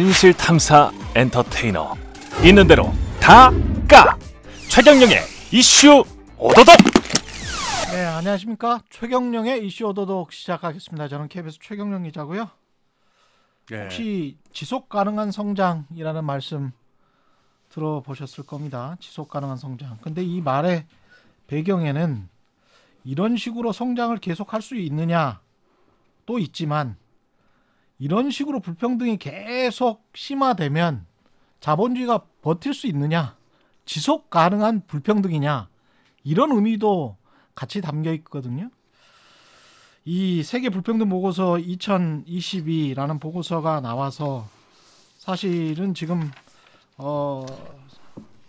진실 탐사 엔터테이너 있는 대로 다까 최경령의 이슈 오도독 네 안녕하십니까 최경령의 이슈 오도독 시작하겠습니다 저는 KBS 최경령 기자고요 네. 혹시 지속 가능한 성장이라는 말씀 들어보셨을 겁니다 지속 가능한 성장 근데 이 말의 배경에는 이런 식으로 성장을 계속할 수 있느냐 또 있지만 이런 식으로 불평등이 계속 심화되면 자본주의가 버틸 수 있느냐, 지속 가능한 불평등이냐, 이런 의미도 같이 담겨 있거든요. 이 세계 불평등 보고서 2022라는 보고서가 나와서 사실은 지금 어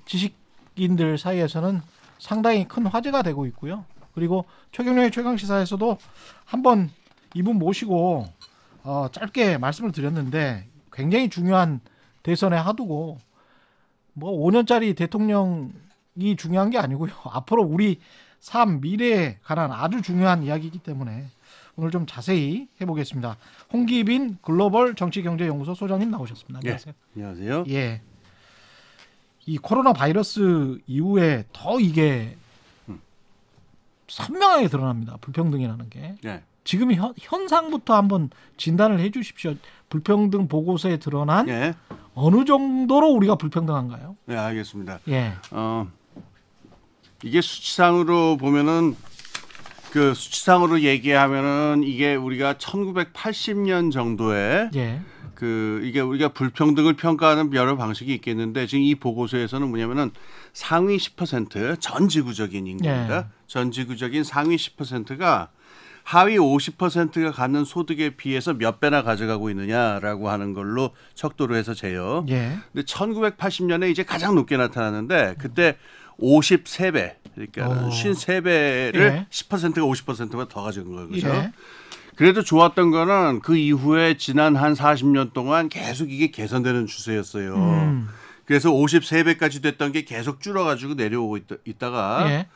지식인들 사이에서는 상당히 큰 화제가 되고 있고요. 그리고 최경련의 최강 시사에서도 한번 이분 모시고 어, 짧게 말씀을 드렸는데 굉장히 중요한 대선의 하두고 뭐 5년짜리 대통령이 중요한 게 아니고요. 앞으로 우리 삶 미래에 관한 아주 중요한 이야기이기 때문에 오늘 좀 자세히 해보겠습니다. 홍기빈 글로벌 정치경제연구소 소장님 나오셨습니다. 예, 안녕하세요. 예, 안녕하세요. 예. 이 코로나 바이러스 이후에 더 이게 음. 선명하게 드러납니다. 불평등이라는 게. 예. 지금 현, 현상부터 한번 진단을 해 주십시오. 불평등 보고서에 드러난 예. 어느 정도로 우리가 불평등한가요? 네, 알겠습니다. 예. 어, 이게 수치상으로 보면은 그 수치상으로 얘기하면은 이게 우리가 1980년 정도에 예. 그 이게 우리가 불평등을 평가하는 여러 방식이 있겠는데 지금 이 보고서에서는 뭐냐면은 상위 10%전 지구적인 인구입니다. 예. 전 지구적인 상위 10%가 하위 50%가 갖는 소득에 비해서 몇 배나 가져가고 있느냐라고 하는 걸로 척도로 해서 재요. 예. 근데 1980년에 이제 가장 높게 나타났는데 그때 53배 그러니까 어. 오. 53배를 예. 10%가 50%보다 더 가져간 거죠. 예. 그래도 좋았던 거는 그 이후에 지난 한 40년 동안 계속 이게 개선되는 추세였어요. 음. 그래서 53배까지 됐던 게 계속 줄어가지고 내려오고 있, 다가 예.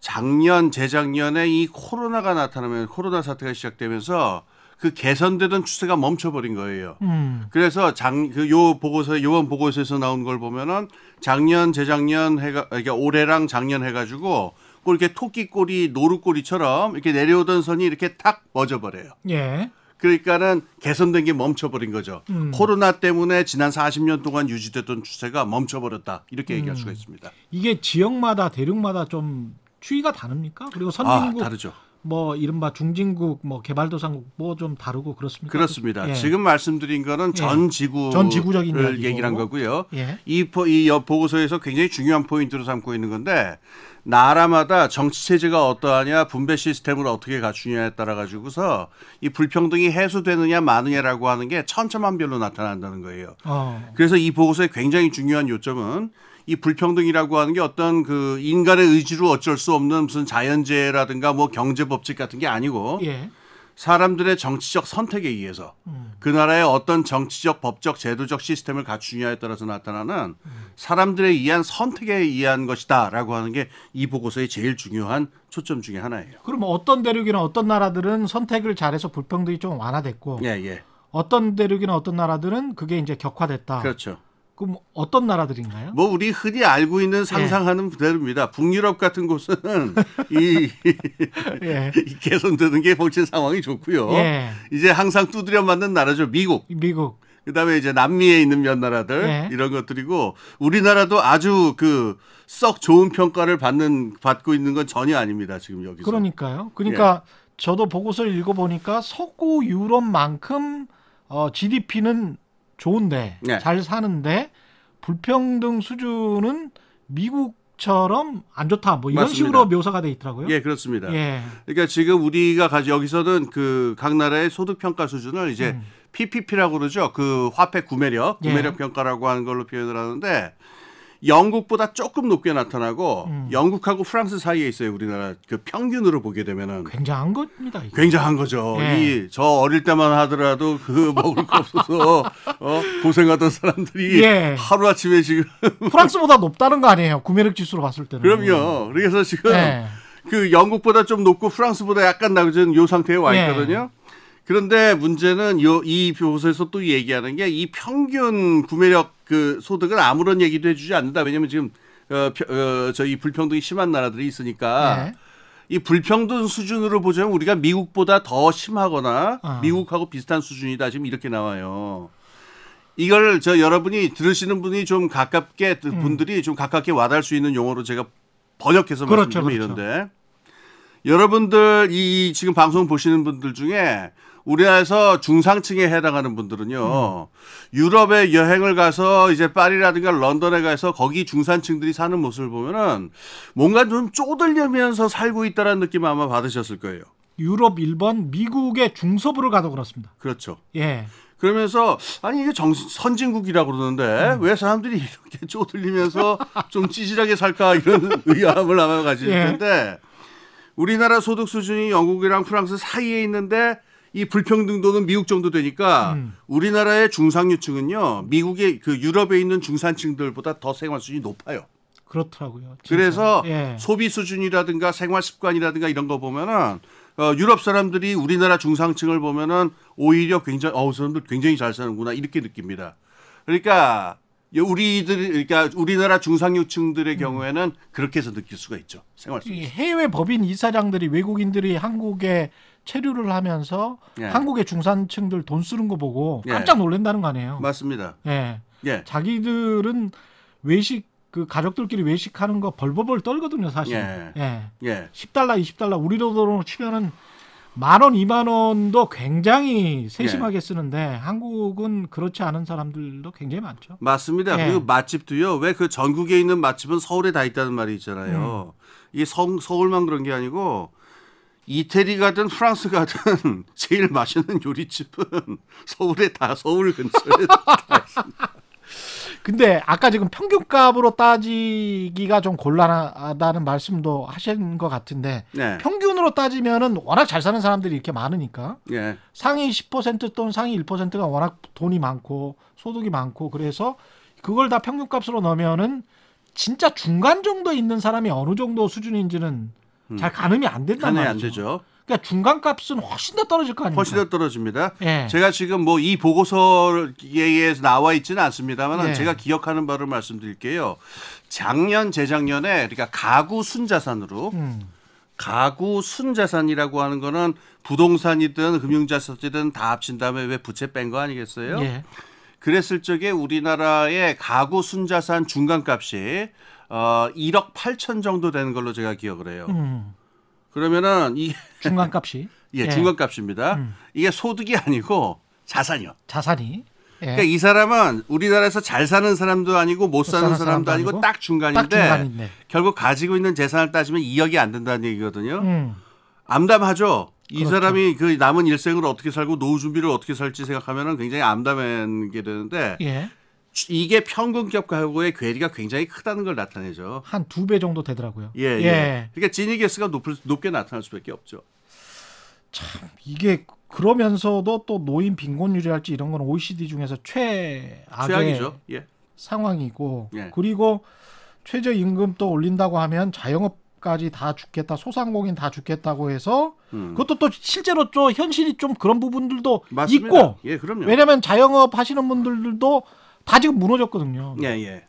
작년 재작년에 이 코로나가 나타나면 코로나 사태가 시작되면서 그 개선되던 추세가 멈춰버린 거예요. 음. 그래서 장 그 요 보고서 요번 보고서에서 나온 걸 보면은 작년 재작년 해가 그러니까 올해랑 작년 해가지고 꼭 이렇게 토끼 꼬리 노루 꼬리처럼 이렇게 내려오던 선이 이렇게 탁 멎어버려요. 예. 그러니까는 개선된 게 멈춰버린 거죠. 음. 코로나 때문에 지난 40년 동안 유지됐던 추세가 멈춰버렸다 이렇게 음. 얘기할 음. 수가 있습니다. 이게 지역마다 대륙마다 좀 추이가 다릅니까? 그리고 아, 선진국 아, 다르죠. 뭐 이른바 중진국 뭐 개발도상국 뭐 좀 다르고 그렇습니까? 그렇습니다. 예. 지금 말씀드린 거는 예. 전 지구 전 지구적인 얘기란 거고요. 예. 이, 포, 이 보고서에서 굉장히 중요한 포인트로 삼고 있는 건데 나라마다 정치 체제가 어떠하냐, 분배 시스템을 어떻게 갖추냐에 따라 가지고서 이 불평등이 해소되느냐 마느냐라고 하는 게 천차만별로 나타난다는 거예요. 어. 그래서 이 보고서의 굉장히 중요한 요점은 이 불평등이라고 하는 게 어떤 그 인간의 의지로 어쩔 수 없는 무슨 자연재해라든가 뭐 경제 법칙 같은 게 아니고 예. 사람들의 정치적 선택에 의해서 음. 그 나라의 어떤 정치적, 법적, 제도적 시스템을 갖추냐에 따라서 나타나는 음. 사람들에 의한 선택에 의한 것이다라고 하는 게 이 보고서의 제일 중요한 초점 중의 하나예요. 그럼 어떤 대륙이나 어떤 나라들은 선택을 잘해서 불평등이 좀 완화됐고, 예, 예. 어떤 대륙이나 어떤 나라들은 그게 이제 격화됐다. 그렇죠. 그럼 어떤 나라들인가요? 뭐 우리 흔히 알고 있는 예. 상상하는 예. 대로입니다. 북유럽 같은 곳은 이, 예. 이 개선되는 게 훨씬 상황이 좋고요. 예. 이제 항상 두드려 맞는 나라죠. 미국. 미국. 그다음에 이제 남미에 있는 몇 나라들 예. 이런 것들이고 우리나라도 아주 그 썩 좋은 평가를 받는 받고 있는 건 전혀 아닙니다. 지금 여기서. 그러니까요. 그러니까 예. 저도 보고서를 읽어 보니까 서구 유럽만큼 어, GDP는 좋은데 네. 잘 사는데 불평등 수준은 미국처럼 안 좋다 뭐 이런 맞습니다. 식으로 묘사가 돼 있더라고요. 예, 그렇습니다. 예. 그러니까 지금 우리가 가지 여기서는 그 각 나라의 소득 평가 수준을 이제 음. PPP라고 그러죠. 그 화폐 구매력, 예. 구매력 예. 평가라고 하는 걸로 표현을 하는데 영국보다 조금 높게 나타나고 음. 영국하고 프랑스 사이에 있어요. 우리나라 그 평균으로 보게 되면은 굉장한 겁니다. 이게. 굉장한 거죠. 예. 이저 어릴 때만 하더라도 그 먹을 거 없어서 어, 고생하던 사람들이 예. 하루 아침에 지금 프랑스보다 높다는 거 아니에요? 구매력 지수로 봤을 때는. 그럼요. 그래서 지금 예. 그 영국보다 좀 높고 프랑스보다 약간 낮은 요 상태에 와 예. 있거든요. 예. 그런데 문제는 요, 이 보고서에서 또 얘기하는 게 이 평균 구매력 그소득을 아무런 얘기도 해주지 않는다. 왜냐면 지금 어, 어, 저이 불평등이 심한 나라들이 있으니까 네. 이 불평등 수준으로 보자면 우리가 미국보다 더 심하거나 어. 미국하고 비슷한 수준이다. 지금 이렇게 나와요. 이걸 저 여러분이 들으시는 분이 좀 가깝게 그 음. 분들이 좀 가깝게 와닿을 수 있는 용어로 제가 번역해서 그렇죠, 말씀드리면 그렇죠. 이런데 여러분들 이 지금 방송 보시는 분들 중에 우리나라에서 중상층에 해당하는 분들은요 음. 유럽에 여행을 가서 이제 파리라든가 런던에 가서 거기 중산층들이 사는 모습을 보면은 뭔가 좀 쪼들려면서 살고 있다라는 느낌 을 아마 받으셨을 거예요. 유럽, 일본, 미국의 중서부를 가도 그렇습니다. 그렇죠. 예. 그러면서 아니 이게 정, 선진국이라고 그러는데 음. 왜 사람들이 이렇게 쪼들리면서 좀 찌질하게 살까 이런 의아함을 아마 가지실 예. 텐데 우리나라 소득 수준이 영국이랑 프랑스 사이에 있는데 이 불평등도는 미국 정도 되니까 음. 우리나라의 중상류층은요 미국의 그 유럽에 있는 중산층들보다 더 생활 수준이 높아요. 그렇더라고요. 진짜. 그래서 예. 소비 수준이라든가 생활 습관이라든가 이런 거 보면은 어, 유럽 사람들이 우리나라 중상층을 보면은 오히려 굉장히 어우 사람들 굉장히 잘 사는구나 이렇게 느낍니다. 그러니까 우리들 그러니까 우리나라 중상류층들의 음. 경우에는 그렇게 해서 느낄 수가 있죠. 생활 수준 해외 법인 이사장들이 외국인들이 한국에 체류를 하면서 예. 한국의 중산층들 돈 쓰는 거 보고 예. 깜짝 놀란다는 거 아니에요. 맞습니다. 예. 예. 자기들은 외식 그 가족들끼리 외식하는 거 벌벌벌 떨거든요, 사실. 예. 예. 예. 10달러, 20달러 우리 돈으로 치면은 만 원, 이만 원도 굉장히 세심하게 예. 쓰는데 한국은 그렇지 않은 사람들도 굉장히 많죠. 맞습니다. 예. 그리고 맛집도요. 왜 그 전국에 있는 맛집은 서울에 다 있다는 말이 있잖아요. 음. 이 성, 서울만 그런 게 아니고 이태리 가든 프랑스 가든 제일 맛있는 요리집은 서울에 다 서울 근처에 다 있습니다. 근데 아까 지금 평균값으로 따지기가 좀 곤란하다는 말씀도 하신 것 같은데 네. 평균으로 따지면은 워낙 잘 사는 사람들이 이렇게 많으니까 네. 상위 10% 또는 상위 1%가 워낙 돈이 많고 소득이 많고 그래서 그걸 다 평균값으로 넣으면은 진짜 중간 정도 있는 사람이 어느 정도 수준인지는 음. 잘 가늠이 안된다는늠 말이죠. 안 되죠. 그러니까 중간 값은 훨씬 더 떨어질 거 아닙니까? 훨씬 더 떨어집니다. 예. 제가 지금 뭐 이 보고서에 나와 있지는 않습니다만 예. 제가 기억하는 바로 말씀드릴게요. 작년 재작년에 그러니까 가구 순자산으로 음. 가구 순자산이라고 하는 거는 부동산이든 금융자산이든 다 합친 다음에 왜 부채 뺀 거 아니겠어요? 예. 그랬을 적에 우리나라의 가구 순자산 중간값이 어, 1억 8천 정도 되는 걸로 제가 기억을 해요. 음. 그러면은 이 중간값이 예, 예, 중간값입니다. 음. 이게 소득이 아니고 자산이요. 자산이. 예. 그러니까 이 사람은 우리나라에서 잘 사는 사람도 아니고 못, 못 사는, 사람도 사람도 아니고, 딱, 중간인데, 딱 중간인데, 결국 가지고 있는 재산을 따지면 2억이 안 된다는 얘기거든요. 음. 암담하죠. 이 그렇죠. 사람이 그 남은 일생을 어떻게 살고 노후 준비를 어떻게 살지 생각하면은 굉장히 암담하게 되는데 예. 이게 평균기업 가구의 괴리가 굉장히 크다는 걸 나타내죠. 한 두 배 정도 되더라고요. 예, 예. 예. 그러니까 진위계수가 높을, 높게 나타날 수밖에 없죠. 참 이게 그러면서도 또 노인 빈곤율이 랄지 이런 건 OECD 중에서 최악의 예. 상황이고 예. 그리고 최저임금 또 올린다고 하면 자영업까지 다 죽겠다 소상공인 다 죽겠다고 해서 음. 그것도 또 실제로 또 현실이 좀 그런 부분들도 맞습니다. 있고 예, 왜냐하면 자영업 하시는 분들도 다 지금 무너졌거든요. 예, 예.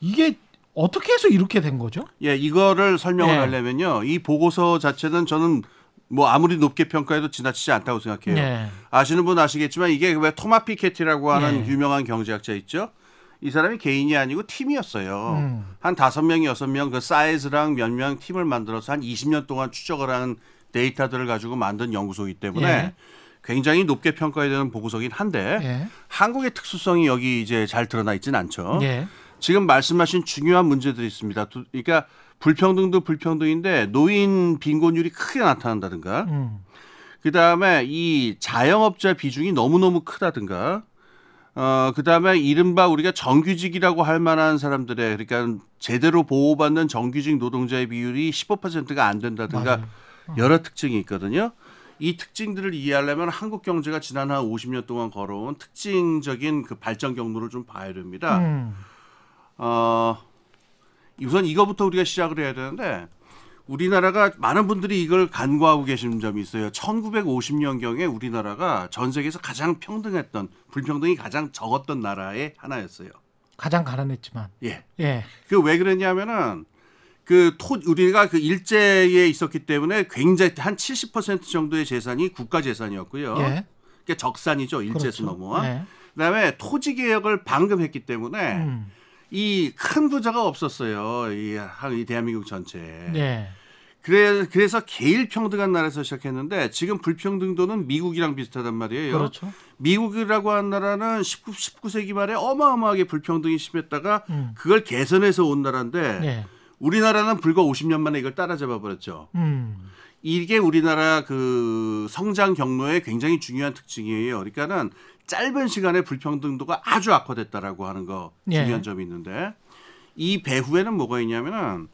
이게 어떻게 해서 이렇게 된 거죠? 예, 이거를 설명을 예. 하려면요. 이 보고서 자체는 저는 뭐 아무리 높게 평가해도 지나치지 않다고 생각해요. 예. 아시는 분 아시겠지만 이게 왜 토마 피케티라고 하는 예. 유명한 경제학자 있죠? 이 사람이 개인이 아니고 팀이었어요. 음. 한 다섯 명, 여섯 명, 그 사이즈랑 몇 명 팀을 만들어서 한 20년 동안 추적을 한 데이터들을 가지고 만든 연구소이기 때문에 예. 굉장히 높게 평가해야 되는 보고서긴 한데 예. 한국의 특수성이 여기 이제 잘 드러나 있지는 않죠. 예. 지금 말씀하신 중요한 문제들이 있습니다. 그러니까 불평등도 불평등인데 노인 빈곤율이 크게 나타난다든가 음. 그다음에 이 자영업자 비중이 너무너무 크다든가 어, 그 다음에 이른바 우리가 정규직이라고 할 만한 사람들의 그러니까 제대로 보호받는 정규직 노동자의 비율이 15%가 안 된다든가 맞아요. 여러 특징이 있거든요. 이 특징들을 이해하려면 한국 경제가 지난 한 50년 동안 걸어온 특징적인 그 발전 경로를 좀 봐야 됩니다. 음. 어, 우선 이거부터 우리가 시작을 해야 되는데 우리나라가 많은 분들이 이걸 간과하고 계신 점이 있어요. 1950년경에 우리나라가 전 세계에서 가장 평등했던 불평등이 가장 적었던 나라의 하나였어요. 가장 가난했지만. 예. 예. 그왜 그랬냐면은 그 토, 우리가 그 일제에 있었기 때문에 굉장히 한 70% 정도의 재산이 국가 재산이었고요. 예. 그게 적산이죠. 일제에서 그렇죠. 넘어와. 예. 그다음에 토지 개혁을 방금 했기 때문에 음. 이큰 부자가 없었어요. 이, 한, 이 대한민국 전체에. 네. 그래, 그래서 개일 평등한 나라에서 시작했는데 지금 불평등도는 미국이랑 비슷하단 말이에요. 그렇죠. 미국이라고 한 나라는 19, 19세기 말에 어마어마하게 불평등이 심했다가 음. 그걸 개선해서 온 나라인데 네. 우리나라는 불과 50년 만에 이걸 따라잡아 버렸죠. 음. 이게 우리나라 그 성장 경로의 굉장히 중요한 특징이에요. 그러니까는 짧은 시간에 불평등도가 아주 악화됐다라고 하는 거 예. 중요한 예. 점이 있는데 이 배후에는 뭐가 있냐면은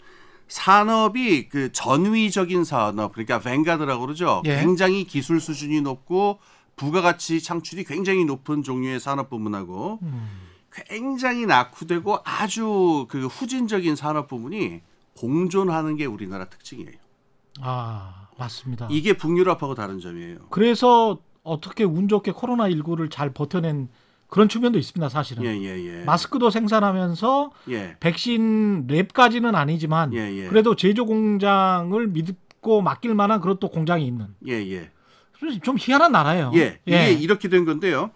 산업이 그 전위적인 산업 그러니까 뱅가드라고 그러죠. 예. 굉장히 기술 수준이 높고 부가가치 창출이 굉장히 높은 종류의 산업 부문하고 음. 굉장히 낙후되고 아주 그 후진적인 산업 부분이 공존하는 게 우리나라 특징이에요. 아, 맞습니다. 이게 북유럽하고 다른 점이에요. 그래서 어떻게 운 좋게 코로나 19를 잘 버텨낸 그런 측면도 있습니다, 사실은. 예, 예, 예. 마스크도 생산하면서 예. 백신 랩까지는 아니지만 예, 예. 그래도 제조 공장을 믿고 맡길 만한 그런 또 공장이 있는. 예, 예. 좀 희한한 나라예요. 예. 이게 이렇게 된 건데요.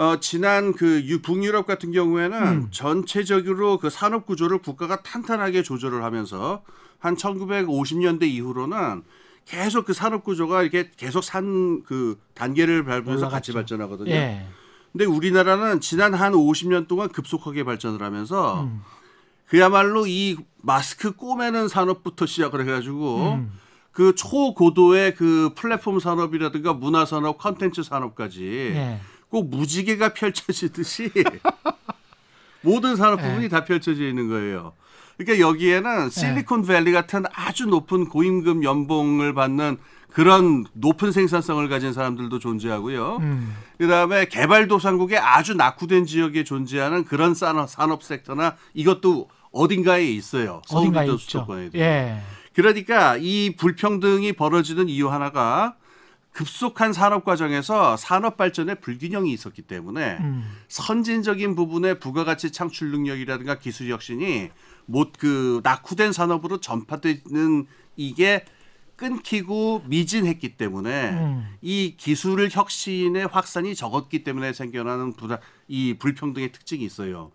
어, 지난 그 유, 북유럽 같은 경우에는 음. 전체적으로 그 산업 구조를 국가가 탄탄하게 조절을 하면서 한 1950년대 이후로는 계속 그 산업 구조가 이렇게 계속 산 그 단계를 밟으면서 올라갔죠. 같이 발전하거든요. 예. 근데 우리나라는 지난 한 50년 동안 급속하게 발전을 하면서 음. 그야말로 이 마스크 꼬매는 산업부터 시작을 해가지고 음. 그 초고도의 그 플랫폼 산업이라든가 문화 산업, 컨텐츠 산업까지 예. 꼭 그 무지개가 펼쳐지듯이 모든 산업 네. 부분이 네. 다 펼쳐져 있는 거예요. 그러니까 여기에는 실리콘밸리 같은 아주 높은 고임금 연봉을 받는 그런 높은 생산성을 가진 사람들도 존재하고요. 음. 그다음에 개발도상국에 아주 낙후된 지역에 존재하는 그런 산업, 산업 섹터나 이것도 어딘가에 있어요. 서울이든 수도권에도. 예. 그러니까 이 불평등이 벌어지는 이유 하나가 급속한 산업 과정에서 산업 발전의 불균형이 있었기 때문에 음. 선진적인 부분의 부가가치 창출 능력이라든가 기술 혁신이 못 그 낙후된 산업으로 전파되는 이게 끊기고 미진했기 때문에 음. 이 기술 혁신의 확산이 적었기 때문에 생겨나는 부담, 이 불평등의 특징이 있어요.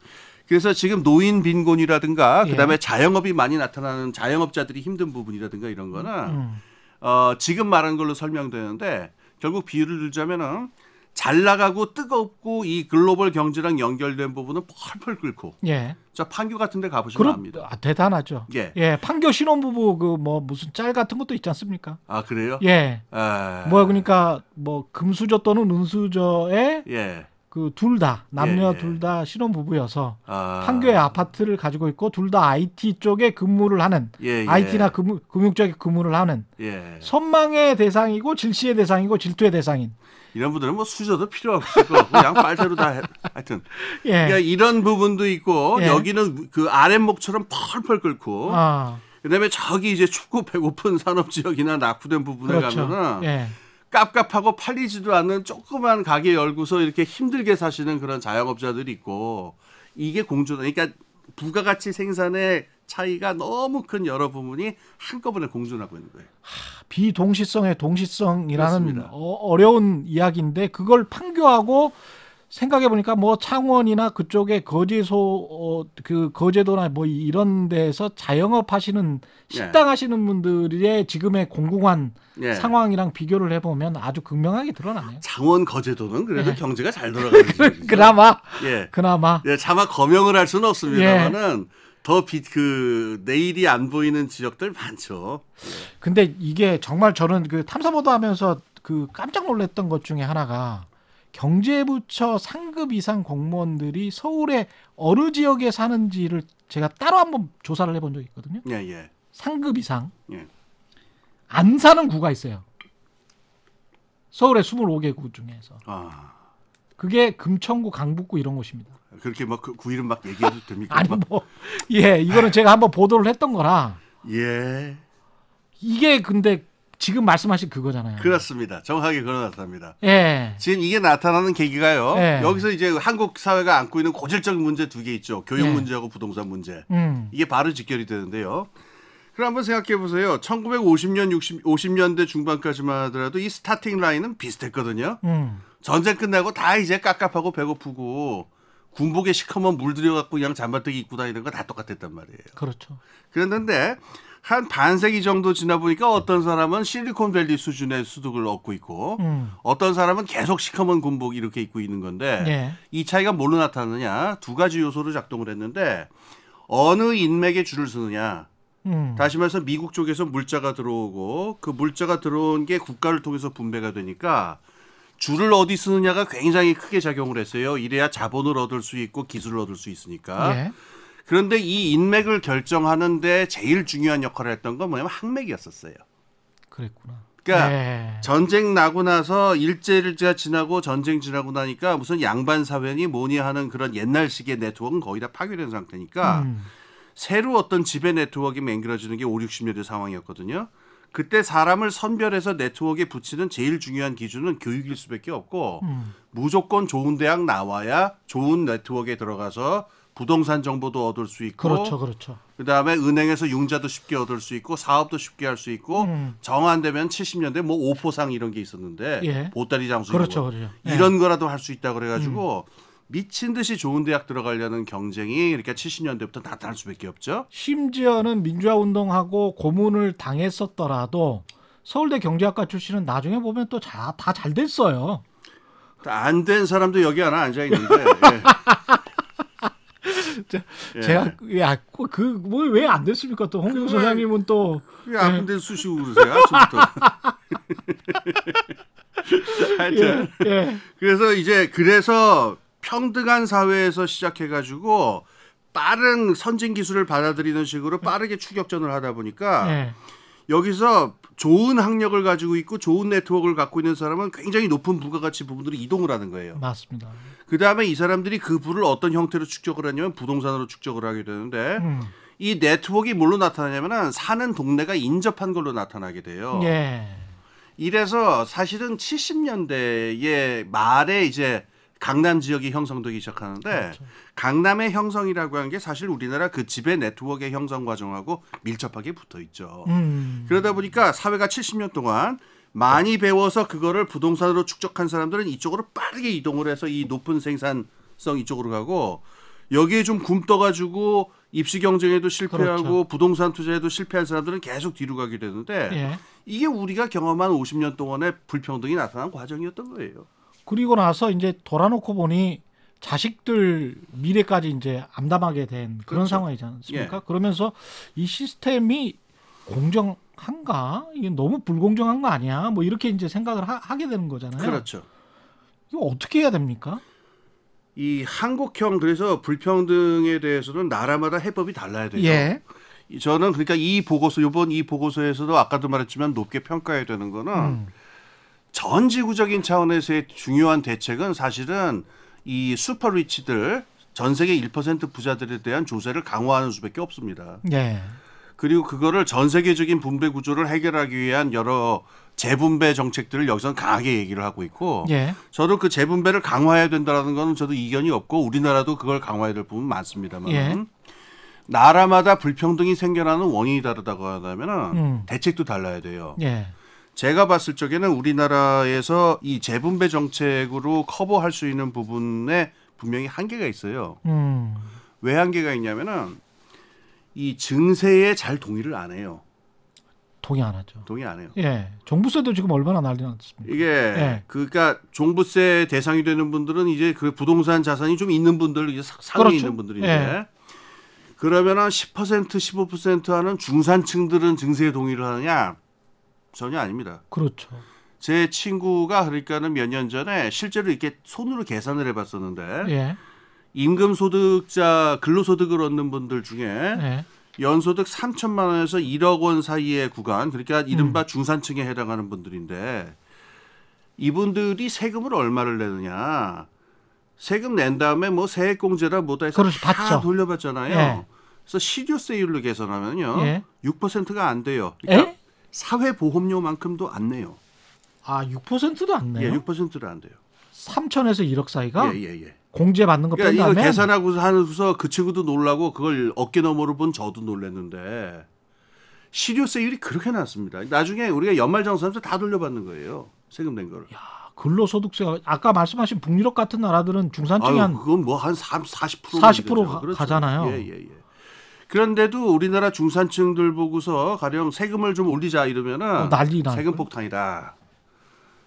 그래서 지금 노인 빈곤이라든가 예. 그다음에 자영업이 많이 나타나는 자영업자들이 힘든 부분이라든가 이런 거는 음. 음. 어, 지금 말한 걸로 설명되는데 결국 비유를 들자면은 잘 나가고 뜨겁고 이 글로벌 경제랑 연결된 부분은 펄펄 끓고. 예. 자 판교 같은데 가보시면 그렇, 압니다. 아, 대단하죠. 예. 예. 판교 신혼부부 그 뭐 무슨 짤 같은 것도 있지 않습니까? 아 그래요? 예. 에... 아. 뭐 그러니까 뭐 금수저 또는 은수저에 예. 그둘다 남녀 예, 예. 둘다 신혼 부부여서 아. 판교에 아파트를 가지고 있고 둘 다 IT 쪽에 근무를 하는 예, IT나 금융, 금융 쪽에 근무를 하는 예. 선망의 대상이고 질시의 대상이고 질투의 대상인 이런 분들은 뭐 수저도 필요 없을 거고양 빨대로 다 하여튼 예. 그러니까 이런 부분도 있고 예. 여기는 그 아랫목처럼 펄펄 끓고 아. 그다음에 저기 이제 춥고 배고픈 산업 지역이나 낙후된 부분에 그렇죠. 가면은 깝깝하고 팔리지도 않는 조그만 가게 열고서 이렇게 힘들게 사시는 그런 자영업자들이 있고 이게 공존 그러니까 부가가치 생산의 차이가 너무 큰 여러 부분이 한꺼번에 공존하고 있는 거예요. 하, 비동시성의 동시성이라는 어, 어려운 이야기인데 그걸 판교하고 생각해 보니까 뭐 창원이나 그쪽에 거제소 어, 그 거제도나 뭐 이런 데에서 자영업 하시는 예. 식당 예. 하시는 분들의 지금의 공공한 예. 상황이랑 비교를 해 보면 아주 극명하게 드러나네요. 창원 거제도는 그래도 예. 경제가 잘 돌아가는 지죠 그나마 예. 그나마 예, 차마 거명을 할 수는 없습니다만은 예. 더빛 그 내일이 안 보이는 지역들 많죠. 예. 근데 이게 정말 저는 그 탐사보도 하면서 그 깜짝 놀랐던 것 중에 하나가 경제부처 상급 이상 공무원들이 서울의 어느 지역에 사는지를 제가 따로 한번 조사를 해본 적이 있거든요. 예, 예. 상급 이상 예. 안 사는 구가 있어요. 서울의 25개 구 중에서. 아. 그게 금천구, 강북구 이런 곳입니다. 그렇게 막구 그 이름 막 얘기해도 됩니까? 아니 뭐 예, 이거는 제가 한번 보도를 했던 거라. 예. 이게 근데 지금 말씀하신 그거잖아요. 그렇습니다. 정확하게 그러났답니다. 예. 지금 이게 나타나는 계기가요. 예. 여기서 이제 한국 사회가 안고 있는 고질적인 문제 두 개 있죠. 교육 예. 문제하고 부동산 문제. 음. 이게 바로 직결이 되는데요. 그럼 한번 생각해 보세요. 1950년 60 50년대 중반까지만 하더라도 이 스타팅 라인은 비슷했거든요. 음. 전쟁 끝나고 다 이제 깝깝하고 배고프고 군복에 시커먼 물들여 갖고 그냥 잠바뜨 입고 다니는 거 다 똑같았단 말이에요. 그렇죠. 그랬는데 한 반세기 정도 지나 보니까 어떤 사람은 실리콘밸리 수준의 수득을 얻고 있고 음. 어떤 사람은 계속 시커먼 군복 이렇게 입고 있는 건데 네. 이 차이가 뭘로 나타나느냐 두 가지 요소로 작동을 했는데 어느 인맥에 줄을 서느냐 음. 다시 말해서 미국 쪽에서 물자가 들어오고 그 물자가 들어온 게 국가를 통해서 분배가 되니까 줄을 어디 쓰느냐가 굉장히 크게 작용을 했어요. 이래야 자본을 얻을 수 있고 기술을 얻을 수 있으니까. 네. 그런데 이 인맥을 결정하는데 제일 중요한 역할을 했던 건 뭐냐면 항맥이었었어요. 그랬구나. 그러니까 네. 전쟁 나고 나서 일제일제가 지나고 전쟁 지나고 나니까 무슨 양반 사회니 뭐니 하는 그런 옛날식의 네트워크는 거의 다 파괴된 상태니까 음. 새로 어떤 지배 네트워크가 맹글어지는게 5, 60년대 상황이었거든요. 그때 사람을 선별해서 네트워크에 붙이는 제일 중요한 기준은 교육일 수밖에 없고 음. 무조건 좋은 대학 나와야 좋은 네트워크에 들어가서 부동산 정보도 얻을 수 있고 그렇죠, 그렇죠. 그다음에 은행에서 융자도 쉽게 얻을 수 있고 사업도 쉽게 할 수 있고 음. 정안되면 70년대 뭐 오포상 이런 게 있었는데 예. 보따리 장수 그렇죠, 그렇죠. 예. 이런 예. 거라도 할 수 있다 그래가지고 음. 미친 듯이 좋은 대학 들어가려는 경쟁이 이렇게 그러니까 70년대부터 나타날 수밖에 없죠. 심지어는 민주화 운동하고 고문을 당했었더라도 서울대 경제학과 출신은 나중에 보면 또 다 잘 됐어요. 안 된 사람도 여기 하나 앉아 있는데. 예. 진짜 예. 제가 그, 야그뭐왜 그, 안 됐습니까? 또 홍경 소장님은 또안된 예. 수시고 그러세요 아침부터. 하여튼 예, 예. 그래서 이제 그래서 평등한 사회에서 시작해가지고 빠른 선진 기술을 받아들이는 식으로 빠르게 추격전을 하다 보니까 예. 여기서 좋은 학력을 가지고 있고 좋은 네트워크를 갖고 있는 사람은 굉장히 높은 부가가치 부분들을 이동을 하는 거예요. 맞습니다. 그 다음에 이 사람들이 그 부를 어떤 형태로 축적을 하냐면 부동산으로 축적을 하게 되는데 음. 이 네트워크가 뭘로 나타나냐면 사는 동네가 인접한 걸로 나타나게 돼요. 예. 이래서 사실은 7 0년대에 말에 이제 강남 지역이 형성되기 시작하는데 그렇죠. 강남의 형성이라고 한게 사실 우리나라 그 지배 네트워크의 형성 과정하고 밀접하게 붙어 있죠. 음. 그러다 보니까 사회가 70년 동안 많이 배워서 그거를 부동산으로 축적한 사람들은 이쪽으로 빠르게 이동을 해서 이 높은 생산성 이쪽으로 가고 여기에 좀 굶떠가지고 입시 경쟁에도 실패하고 그렇죠. 부동산 투자에도 실패한 사람들은 계속 뒤로 가게 되는데 예. 이게 우리가 경험한 50년 동안의 불평등이 나타난 과정이었던 거예요. 그리고 나서 이제 돌아놓고 보니 자식들 미래까지 이제 암담하게 된 그런 그렇죠. 상황이지 않습니까? 예. 그러면서 이 시스템이 공정한가? 이게 너무 불공정한 거 아니야? 뭐 이렇게 이제 생각을 하, 게 되는 거잖아요. 그렇죠. 이거 어떻게 해야 됩니까? 이 한국형 그래서 불평등에 대해서는 나라마다 해법이 달라야 돼요. 예. 저는 그러니까 이 보고서 요번 이 보고서에서도 아까도 말했지만 높게 평가해야 되는 거는 음. 전 지구적인 차원에서의 중요한 대책은 사실은 이 슈퍼리치들 전 세계 1% 부자들에 대한 조세를 강화하는 수밖에 없습니다. 네. 그리고 그거를 전 세계적인 분배 구조를 해결하기 위한 여러 재분배 정책들을 여기서는 강하게 얘기를 하고 있고 예. 저도 그 재분배를 강화해야 된다라는 거는 저도 이견이 없고 우리나라도 그걸 강화해야 될 부분 많습니다만 예. 나라마다 불평등이 생겨나는 원인이 다르다고 한다면은 음. 대책도 달라야 돼요. 예. 제가 봤을 적에는 우리나라에서 이 재분배 정책으로 커버할 수 있는 부분에 분명히 한계가 있어요. 음. 왜 한계가 있냐면은 이 증세에 잘 동의를 안 해요. 동의 안 하죠. 동의 안 해요. 예. 종부세도 지금 얼마나 난리 났습니까? 이게 예. 그러니까 종부세 대상이 되는 분들은 이제 그 부동산 자산이 좀 있는 분들 이제 상위 그렇죠? 있는 분들인데 예. 그러면은 10% 15% 하는 중산층들은 증세에 동의를 하느냐? 전혀 아닙니다. 그렇죠. 제 친구가 그러니까는 몇 년 전에 실제로 이렇게 손으로 계산을 해봤었는데 예. 임금 소득자 근로소득을 얻는 분들 중에 예. 연소득 3천만 원에서 1억 원 사이의 구간 그러니까 이른바 음. 중산층에 해당하는 분들인데 이분들이 세금을 얼마를 내느냐 세금 낸 다음에 뭐 세액공제라 뭐다 해서 그렇지, 다 받죠. 돌려받잖아요. 예. 그래서 시효세율로 계산하면요, 예. 6%가 안 돼요. 예? 그러니까 사회보험료만큼도 안 내요. 아, 6%도 안 내요? 예, 6%도 안 돼요. 3천에서 1억 사이가? 예, 예, 예. 공제 받는 거 그러니까 뺀다면? 이거 계산하고 하면서 그 친구도 놀라고 그걸 어깨 너머로 본 저도 놀랐는데 실효세율이 그렇게 낮습니다. 나중에 우리가 연말정산서다 돌려받는 거예요. 세금 낸 거를. 야, 근로소득세가 아까 말씀하신 북유럽 같은 나라들은 중산층이 아유, 한 그건 뭐한40% 40% 가, 그렇죠. 가잖아요. 예, 예, 예. 그런데도 우리나라 중산층들 보고서 가령 세금을 좀 올리자 이러면은 어, 세금 폭탄이다.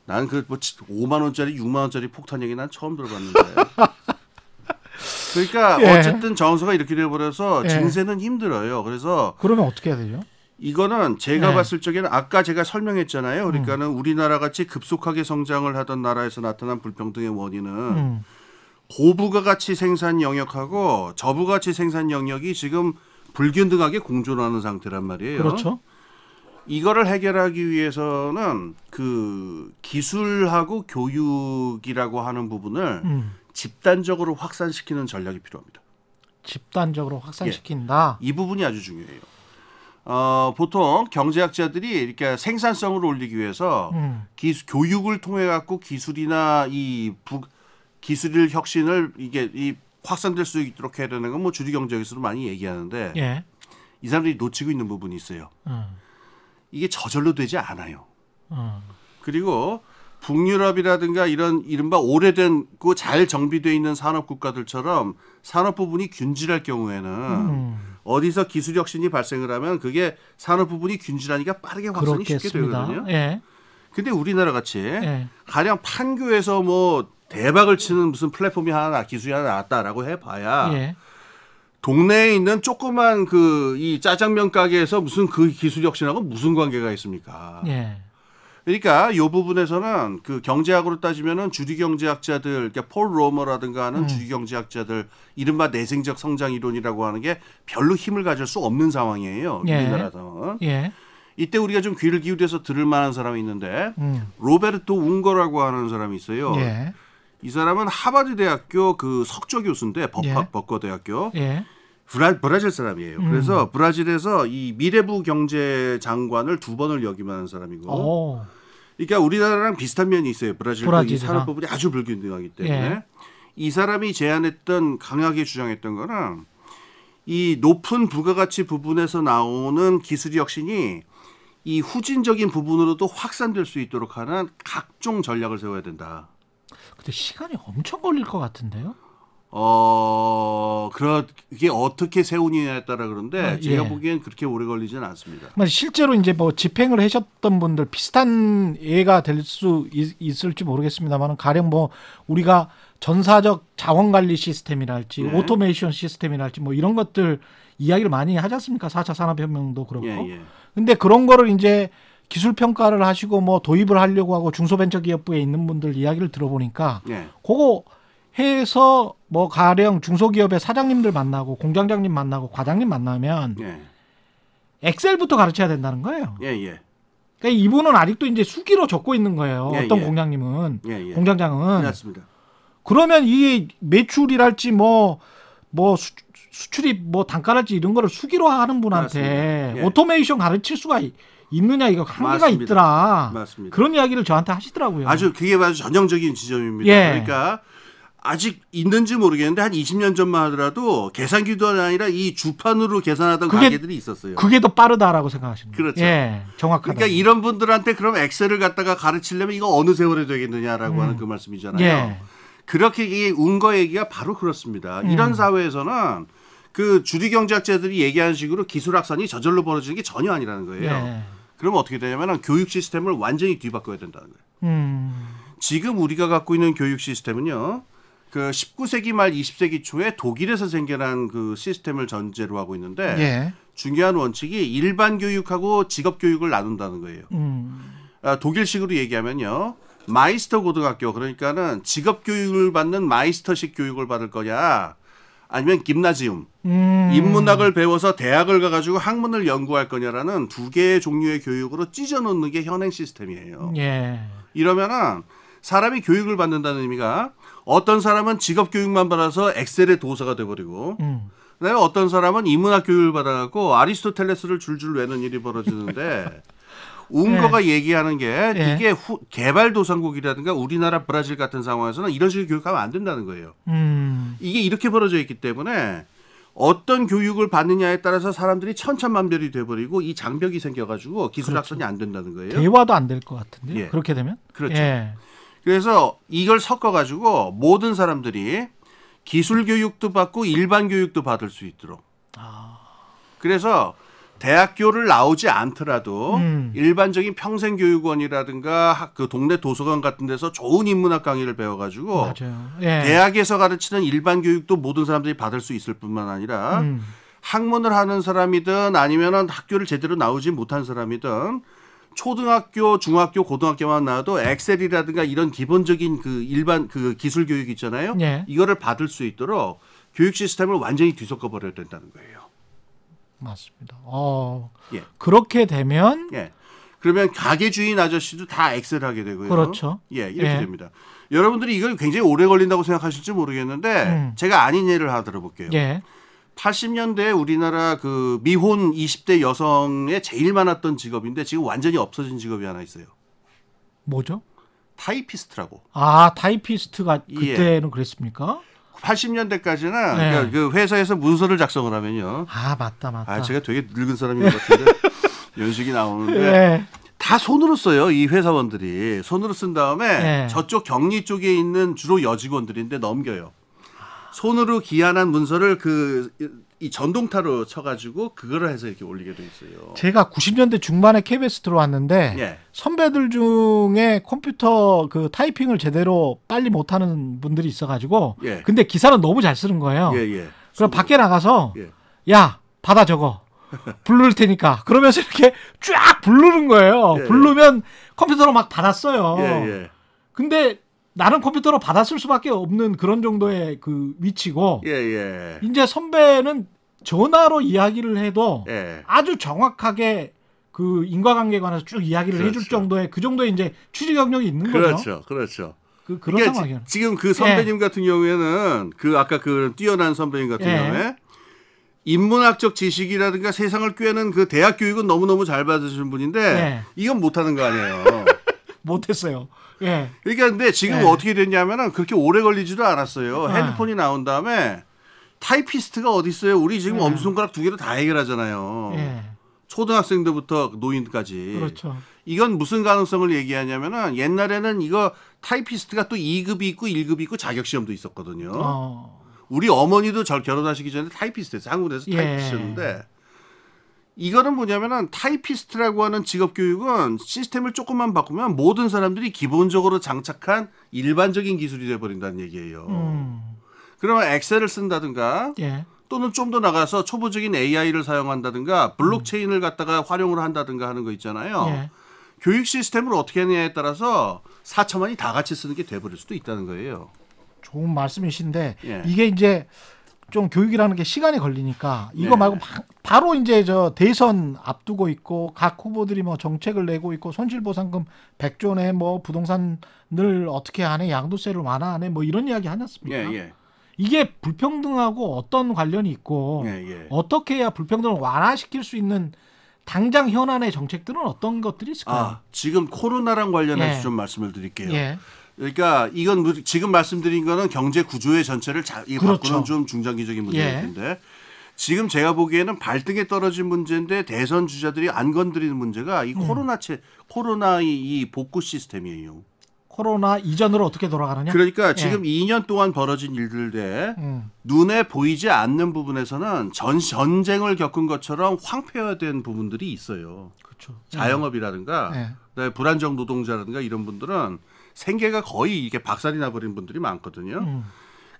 난 그 뭐 5만 원짜리, 6만 원짜리 폭탄 얘기 난 처음 들어봤는데. 그러니까 예. 어쨌든 정서가 이렇게 돼 버려서 예. 증세는 힘들어요. 그래서 그러면 어떻게 해야 되죠? 이거는 제가 네. 봤을 적에는 아까 제가 설명했잖아요. 그러니까는 음. 우리나라 같이 급속하게 성장을 하던 나라에서 나타난 불평등의 원인은 음. 고부가 가치 생산 영역하고 저부가치 생산 영역이 지금 불균등하게 공존하는 상태란 말이에요. 그렇죠. 이거를 해결하기 위해서는 그 기술하고 교육이라고 하는 부분을 음. 집단적으로 확산시키는 전략이 필요합니다. 집단적으로 확산시킨다. 예. 이 부분이 아주 중요해요. 어, 보통 경제학자들이 이렇게 생산성을 올리기 위해서 음. 기수, 교육을 통해 갖고 기술이나 이 부, 기술을 혁신을 이게 이 확산될 수 있도록 해야 되는 건 뭐주류경제에서도 많이 얘기하는데 예. 이 사람들이 놓치고 있는 부분이 있어요. 음. 이게 저절로 되지 않아요. 음. 그리고 북유럽이라든가 이런 이른바 오래된 그잘정비되어 있는 산업 국가들처럼 산업 부분이 균질할 경우에는 음. 어디서 기술 혁신이 발생을 하면 그게 산업 부분이 균질하니까 빠르게 확산이 그렇겠습니다. 쉽게 되거든요. 예. 근데 우리나라 같이 예. 가령 판교에서 뭐 대박을 치는 무슨 플랫폼이 하나 기술이 하나 나왔다라고 해봐야 예. 동네에 있는 조그만 그 이 짜장면 가게에서 무슨 그 기술 혁신하고 무슨 관계가 있습니까? 예. 그러니까 요 부분에서는 그 경제학으로 따지면은 주류 경제학자들, 그러니까 폴 로머라든가 하는 음. 주류 경제학자들 이른바 내생적 성장 이론이라고 하는 게 별로 힘을 가질 수 없는 상황이에요. 예. 우리나라 상황은. 예. 이때 우리가 좀 귀를 기울여서 들을 만한 사람이 있는데 음. 로베르토 웅거라고 하는 사람이 있어요. 예. 이 사람은 하버드 대학교 그 석좌 교수인데 법학 예. 법과 대학교. 예. 브라, 브라질 사람이에요. 음. 그래서 브라질에서 이 미래부 경제 장관을 두 번을 역임하는 사람이고. 오. 그러니까 우리나라랑 비슷한 면이 있어요. 브라질 이산업법이 아주 불균등하기 때문에 예. 이 사람이 제안했던 강하게 주장했던 거랑 이 높은 부가가치 부분에서 나오는 기술 혁신이 이 후진적인 부분으로도 확산될 수 있도록 하는 각종 전략을 세워야 된다. 근데 시간이 엄청 걸릴 것 같은데요? 어, 그게 어떻게 세우느냐에 따라 그런데 아, 제가 예. 보기엔 그렇게 오래 걸리지는 않습니다. 실제로 이제 뭐 집행을 하셨던 분들 비슷한 예가 될 수 있을지 모르겠습니다만 가령 뭐 우리가 전사적 자원 관리 시스템이랄지 예. 오토메이션 시스템이랄지 뭐 이런 것들 이야기를 많이 하지 않습니까? 4차 산업혁명도 그렇고. 예, 예. 근데 그런 거를 이제 기술 평가를 하시고 뭐 도입을 하려고 하고 중소벤처기업부에 있는 분들 이야기를 들어보니까 예. 그거 해서 뭐 가령 중소기업의 사장님들 만나고 공장장님 만나고 과장님 만나면 예. 엑셀부터 가르쳐야 된다는 거예요. 예, 예. 그러니까 이분은 아직도 이제 수기로 적고 있는 거예요. 예, 어떤 예. 공장님은 예, 예. 공장장은 맞습니다. 그러면 이 매출이랄지 뭐뭐 뭐, 뭐 수출입 뭐 단가랄지 이런 거를 수기로 하는 분한테 오토메이션 가르칠 수가 있 있느냐 이거 한계가 맞습니다. 있더라. 맞습니다. 그런 이야기를 저한테 하시더라고요. 아주 그게 아주 전형적인 지점입니다. 예. 그러니까 아직 있는지 모르겠는데 한 20년 전만 하더라도 계산기도 아니라 이 주판으로 계산하던 그게, 가게들이 있었어요. 그게 더 빠르다라고 생각하시는 거죠. 그렇죠. 예, 정확하다. 그러니까 이런 분들한테 그럼 엑셀을 갖다가 가르치려면 이거 어느 세월에 되겠느냐라고 음. 하는 그 말씀이잖아요. 예. 그렇게 운거 얘기가 바로 그렇습니다. 음. 이런 사회에서는 그 주류 경제학자들이 얘기하는 식으로 기술 확산이 저절로 벌어지는 게 전혀 아니라는 거예요. 예. 그러면 어떻게 되냐면 교육 시스템을 완전히 뒤바꿔야 된다는 거예요. 음. 지금 우리가 갖고 있는 교육 시스템은요. 그 19세기 말 20세기 초에 독일에서 생겨난 그 시스템을 전제로 하고 있는데 예. 중요한 원칙이 일반 교육하고 직업 교육을 나눈다는 거예요. 음. 아, 독일식으로 얘기하면요. 마이스터 고등학교 그러니까는 직업 교육을 받는 마이스터식 교육을 받을 거냐 아니면 김나지움 음. 인문학을 배워서 대학을 가가지고 학문을 연구할 거냐라는 두 개의 종류의 교육으로 찢어놓는 게 현행 시스템이에요. 예. 이러면은 사람이 교육을 받는다는 의미가 어떤 사람은 직업 교육만 받아서 엑셀의 도사가 돼버리고 음. 그다음에 어떤 사람은 인문학 교육을 받아갖고 아리스토텔레스를 줄줄 외는 일이 벌어지는데 온거가 네. 얘기하는 게 네. 이게 후, 개발도상국이라든가 우리나라 브라질 같은 상황에서는 이런 식의 교육하면 안 된다는 거예요. 음. 이게 이렇게 벌어져 있기 때문에 어떤 교육을 받느냐에 따라서 사람들이 천차만별이 돼버리고 이 장벽이 생겨가지고 기술 그렇죠. 안 된다는 거예요. 대화도 안 될 것 같은데 예. 그렇게 되면 그렇죠. 예. 그래서 이걸 섞어가지고 모든 사람들이 기술 교육도 받고 일반 교육도 받을 수 있도록. 아... 그래서 대학교를 나오지 않더라도 음. 일반적인 평생교육원이라든가 그 동네 도서관 같은 데서 좋은 인문학 강의를 배워가지고 예. 대학에서 가르치는 일반 교육도 모든 사람들이 받을 수 있을 뿐만 아니라 음. 학문을 하는 사람이든 아니면은 학교를 제대로 나오지 못한 사람이든 초등학교, 중학교, 고등학교만 나와도 엑셀이라든가 이런 기본적인 그 일반 그 기술 교육 있잖아요. 예. 이거를 받을 수 있도록 교육 시스템을 완전히 뒤섞어 버려야 된다는 거예요. 맞습니다. 어, 예. 그렇게 되면 예. 그러면 가게 주인 아저씨도 다 엑셀 하게 되고요. 그렇죠. 예, 이렇게 예. 됩니다. 여러분들이 이걸 굉장히 오래 걸린다고 생각하실지 모르겠는데 음. 제가 아닌 예를 하나 들어볼게요. 예. 80년대 우리나라 그 미혼 20대 여성의 제일 많았던 직업인데 지금 완전히 없어진 직업이 하나 있어요. 뭐죠? 타이피스트라고. 아, 타이피스트가 예. 그때는 예. 그랬습니까? 80년대까지는 네. 그러니까 그 회사에서 문서를 작성을 하면요. 아 맞다 맞다. 아 제가 되게 늙은 사람인 것 같은데 연식이 나오는데 네. 다 손으로 써요 이 회사원들이 손으로 쓴 다음에 네. 저쪽 격리 쪽에 있는 주로 여직원들인데 넘겨요. 손으로 기한한 문서를 그이 전동타로 쳐가지고 그거를 해서 이렇게 올리게 돼 있어요. 제가 90년대 중반에 KBS 들어왔는데 예. 선배들 중에 컴퓨터 그 타이핑을 제대로 빨리 못하는 분들이 있어가지고 예. 근데 기사는 너무 잘 쓰는 거예요. 예, 예. 그럼 밖에 나가서 예. 야 받아 적어 부를 테니까 그러면서 이렇게 쫙 부르는 거예요. 예, 예. 부르면 컴퓨터로 막 받았어요. 근데 나는 컴퓨터로 받았을 수밖에 없는 그런 정도의 그 위치고 예, 예. 이제 선배는 전화로 이야기를 해도 예. 아주 정확하게 그 인과관계에 관해서 쭉 이야기를 그렇죠. 해줄 정도의 그 정도의 이제 취지 경력이 있는 그렇죠, 거죠. 그렇죠, 그렇죠. 그, 런상황이 지금 그 선배님 예. 같은 경우에는 그 아까 그 뛰어난 선배님 같은 예. 경우에 인문학적 지식이라든가 세상을 꿰는 그 대학 교육은 너무 너무 잘 받으신 분인데 예. 이건 못하는 거 아니에요. 못했어요. 예. 그러니까 근데 지금 예. 어떻게 됐냐면은 그렇게 오래 걸리지도 않았어요. 아. 핸드폰이 나온 다음에 타이피스트가 어디 있어요? 우리 지금 예. 엄지손가락 두 개로 다 해결하잖아요. 예. 초등학생들부터 노인까지. 그렇죠. 이건 무슨 가능성을 얘기하냐면은 옛날에는 이거 타이피스트가 또 2급이 있고 1급이 있고 자격 시험도 있었거든요. 어. 우리 어머니도 절 결혼하시기 전에 타이피스트였어요. 한국에서 예. 타이피스트였는데 이거는 뭐냐면은 타이피스트라고 하는 직업 교육은 시스템을 조금만 바꾸면 모든 사람들이 기본적으로 장착한 일반적인 기술이 돼 버린다는 얘기예요. 음. 그러면 엑셀을 쓴다든가 예. 또는 좀 더 나가서 초보적인 AI를 사용한다든가 블록체인을 갖다가 활용을 한다든가 하는 거 있잖아요. 예. 교육 시스템을 어떻게 하느냐에 따라서 4천만이 다 같이 쓰는 게 돼버릴 수도 있다는 거예요. 좋은 말씀이신데 예. 이게 이제 좀 교육이라는 게 시간이 걸리니까 이거 네. 말고 바, 로 이제 저 대선 앞두고 있고 각 후보들이 뭐 정책을 내고 있고 손실보상금 백조 내뭐 부동산을 어떻게 하네 양도세를 완화하네 뭐 이런 이야기 하셨습니까? 예, 예. 이게 불평등하고 어떤 관련이 있고 예, 예. 어떻게 해야 불평등을 완화시킬 수 있는 당장 현안의 정책들은 어떤 것들이 있을까요? 아, 지금 코로나랑 관련해서 예. 좀 말씀을 드릴게요. 예. 그러니까 이건 지금 말씀드린 거는 경제 구조의 전체를 자, 이거 그렇죠. 바꾸는 좀 중장기적인 문제일 예. 텐데 지금 제가 보기에는 발등에 떨어진 문제인데 대선 주자들이 안 건드리는 문제가 이 음. 코로나 채 코로나 이, 이 복구 시스템이에요. 코로나 이전으로 어떻게 돌아가느냐? 그러니까 예. 지금 예. 2년 동안 벌어진 일들에 음. 눈에 보이지 않는 부분에서는 전 전쟁을 겪은 것처럼 황폐화된 부분들이 있어요. 그렇죠. 자영업이라든가 예. 불안정 노동자라든가 이런 분들은 생계가 거의 이게 박살이 나버린 분들이 많거든요. 음.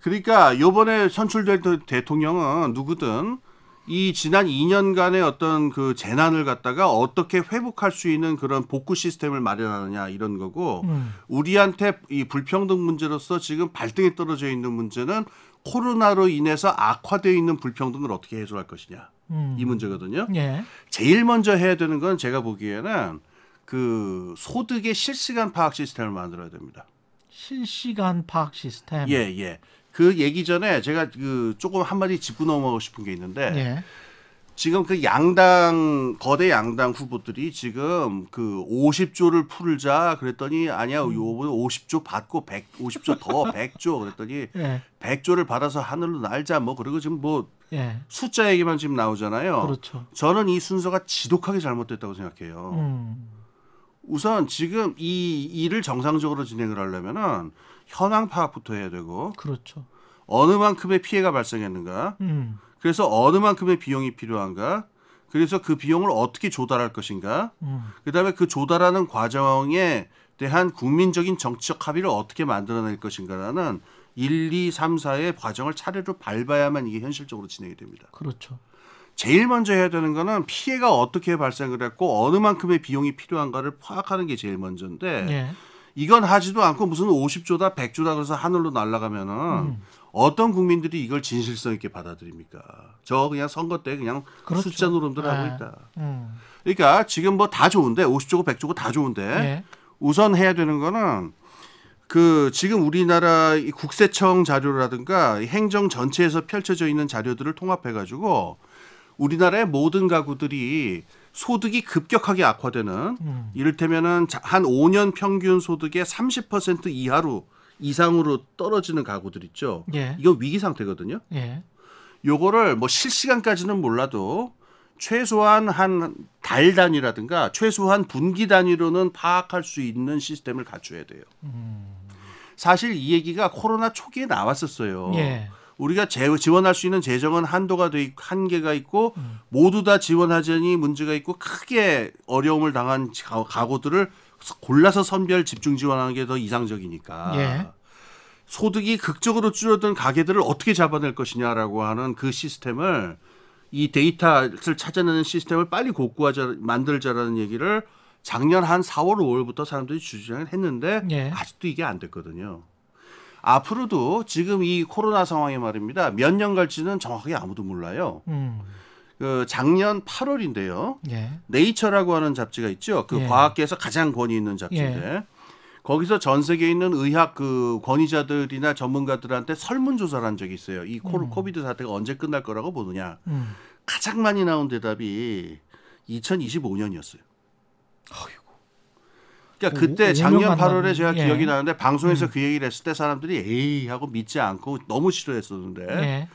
그러니까 요번에 선출될 대통령은 누구든 이 지난 2년간의 어떤 그 재난을 갖다가 어떻게 회복할 수 있는 그런 복구 시스템을 마련하느냐 이런 거고 음. 우리한테 이 불평등 문제로서 지금 발등에 떨어져 있는 문제는 코로나로 인해서 악화되어 있는 불평등을 어떻게 해소할 것이냐 음. 이 문제거든요. 예. 제일 먼저 해야 되는 건 제가 보기에는 그 소득의 실시간 파악 시스템을 만들어야 됩니다. 실시간 파악 시스템. 예, 예. 그 얘기 전에 제가 그 조금 한 마디 짚고 넘어가고 싶은 게 있는데 예. 지금 그 양당 거대 양당 후보들이 지금 그 50조를 풀자 그랬더니 아니야 음. 요번에 50조 받고 100 50조 더 100조 그랬더니 예. 100조를 받아서 하늘로 날자 뭐 그리고 지금 뭐 예. 숫자 얘기만 지금 나오잖아요. 그렇죠. 저는 이 순서가 지독하게 잘못됐다고 생각해요. 음. 우선 지금 이 일을 정상적으로 진행을 하려면은 현황 파악부터 해야 되고 그렇죠. 어느 만큼의 피해가 발생했는가? 음. 그래서 어느 만큼의 비용이 필요한가? 그래서 그 비용을 어떻게 조달할 것인가? 음. 그다음에 그 조달하는 과정에 대한 국민적인 정치적 합의를 어떻게 만들어낼 것인가라는 일, 이, 삼, 사의 과정을 차례로 밟아야만 이게 현실적으로 진행이 됩니다. 그렇죠. 제일 먼저 해야 되는 거는 피해가 어떻게 발생을 했고 어느 만큼의 비용이 필요한가를 파악하는 게 제일 먼저인데 예. 이건 하지도 않고 무슨 50조다 100조다 그래서 하늘로 날아가면은 음. 어떤 국민들이 이걸 진실성 있게 받아들입니까? 저 그냥 선거 때 그냥 그렇죠. 숫자 노름들 하고 예. 있다. 음. 그러니까 지금 뭐 다 좋은데 50조고 100조고 다 좋은데 예. 우선 해야 되는 거는 그 지금 우리나라 국세청 자료라든가 행정 전체에서 펼쳐져 있는 자료들을 통합해 가지고 우리나라의 모든 가구들이 소득이 급격하게 악화되는 음. 이를테면은 한 5년 평균 소득의 30% 이하로 이상으로 떨어지는 가구들 있죠. 예. 이거 위기 상태거든요. 예. 요거를 뭐 실시간까지는 몰라도 최소한 한 달 단위라든가 최소한 분기 단위로는 파악할 수 있는 시스템을 갖춰야 돼요. 음. 사실 이 얘기가 코로나 초기에 나왔었어요. 예. 우리가 재, 지원할 수 있는 재정은 한도가 돼 있, 고 한계가 있고 음. 모두 다 지원하자니 문제가 있고 크게 어려움을 당한 가구들을 골라서 선별 집중 지원하는 게 더 이상적이니까. 예. 소득이 극적으로 줄어든 가게들을 어떻게 잡아낼 것이냐라고 하는 그 시스템을 이 데이터를 찾아내는 시스템을 빨리 복구하자 만들자라는 얘기를 작년 한 4월 5월부터 사람들이 주장을 했는데 예. 아직도 이게 안 됐거든요. 앞으로도 지금 이 코로나 상황에 말입니다. 몇 년 갈지는 정확하게 아무도 몰라요. 음. 그 작년 8월인데요. 예. 네이처라고 하는 잡지가 있죠. 그 예. 과학계에서 가장 권위 있는 잡지인데 예. 거기서 전 세계에 있는 의학 그 권위자들이나 전문가들한테 설문조사를 한 적이 있어요. 이코 음. 코비드 사태가 언제 끝날 거라고 보느냐. 음. 가장 많이 나온 대답이 2025년이었어요. 어휴. 그러니까 그때 작년 8월에 제가 예. 기억이 나는데 방송에서 음. 그 얘기를 했을 때 사람들이 에이 하고 믿지 않고 너무 싫어했었는데 예.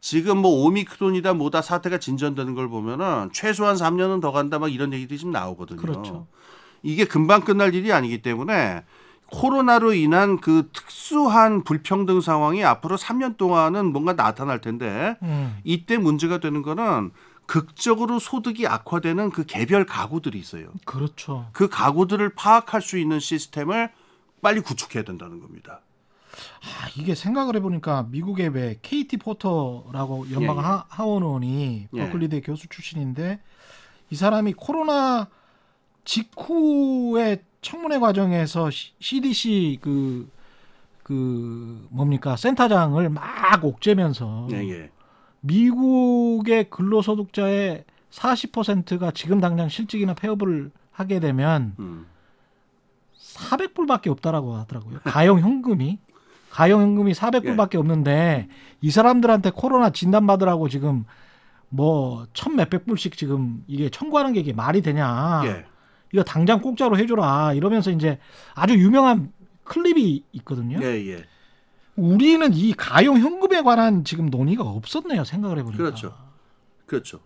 지금 뭐 오미크론이다 뭐다 사태가 진전되는 걸 보면은 최소한 3년은 더 간다 막 이런 얘기들이 지금 나오거든요. 그렇죠. 이게 금방 끝날 일이 아니기 때문에 코로나로 인한 그 특수한 불평등 상황이 앞으로 3년 동안은 뭔가 나타날 텐데 음. 이때 문제가 되는 거는 극적으로 소득이 악화되는 그 개별 가구들이 있어요. 그렇죠. 그 가구들을 파악할 수 있는 시스템을 빨리 구축해야 된다는 겁니다. 아, 이게 생각을 해보니까 미국의 왜 KT 포터라고 연방 예, 예. 하원 원이 버클리대 예. 교수 출신인데 이 사람이 코로나 직후의 청문회 과정에서 CDC 그, 그 뭡니까 센터장을 막 옥죄면서 예, 예. 미국의 근로소득자의 40%가 지금 당장 실직이나 폐업을 하게 되면 음. 400불밖에 없다라고 하더라고요. 가용 현금이 가용 현금이 400불밖에 예. 없는데 이 사람들한테 코로나 진단 받으라고 지금 뭐 천 몇백 불씩 지금 이게 청구하는 게 이게 말이 되냐? 예. 이거 당장 공짜로 해줘라 이러면서 이제 아주 유명한 클립이 있거든요. 예, 예. 우리는 이 가용 현금에 관한 지금 논의가 없었네요. 생각을 해보니까. 그렇죠. 그렇죠.